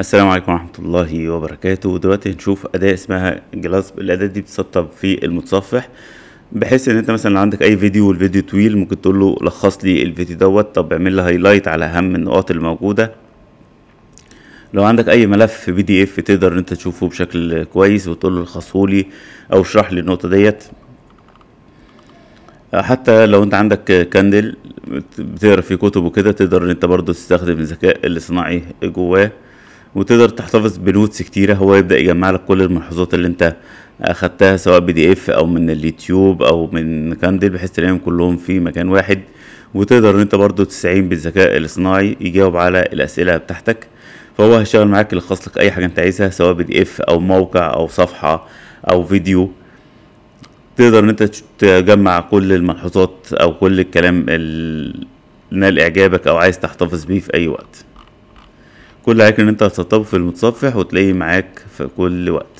السلام عليكم ورحمة الله وبركاته دلوقتي هنشوف أداة اسمها جلاسب الأداة دي بتسطب في المتصفح بحيث ان انت مثلا عندك اي فيديو والفيديو طويل ممكن تقول له لخص لي الفيديو دوت طب اعمل له هايلايت على اهم النقاط الموجودة لو عندك اي ملف بي دي اف تقدر إن انت تشوفه بشكل كويس وتقول له لخصه لي او اشرح لي النقطة ديت حتى لو انت عندك كاندل بتقرا فيه كتب وكده تقدر انت برضو تستخدم الذكاء الاصطناعي جواه وتقدر تحتفظ بنوتس كتيره هو يبدا يجمع لك كل الملحوظات اللي انت اخدتها سواء بي دي اف او من اليوتيوب او من كاندل بحيث تلاقيهم كلهم في مكان واحد وتقدر ان انت برضو تستعين بالذكاء الاصطناعي يجاوب على الاسئله بتاعتك فهو هيشتغل معاك يلخص لك اي حاجه انت عايزها سواء بي دي اف او موقع او صفحه او فيديو تقدر ان انت تجمع كل الملحوظات او كل الكلام اللي نال اعجابك او عايز تحتفظ بيه في اي وقت كل ان انت هتسطبه في المتصفح وتلاقيه معاك في كل وقت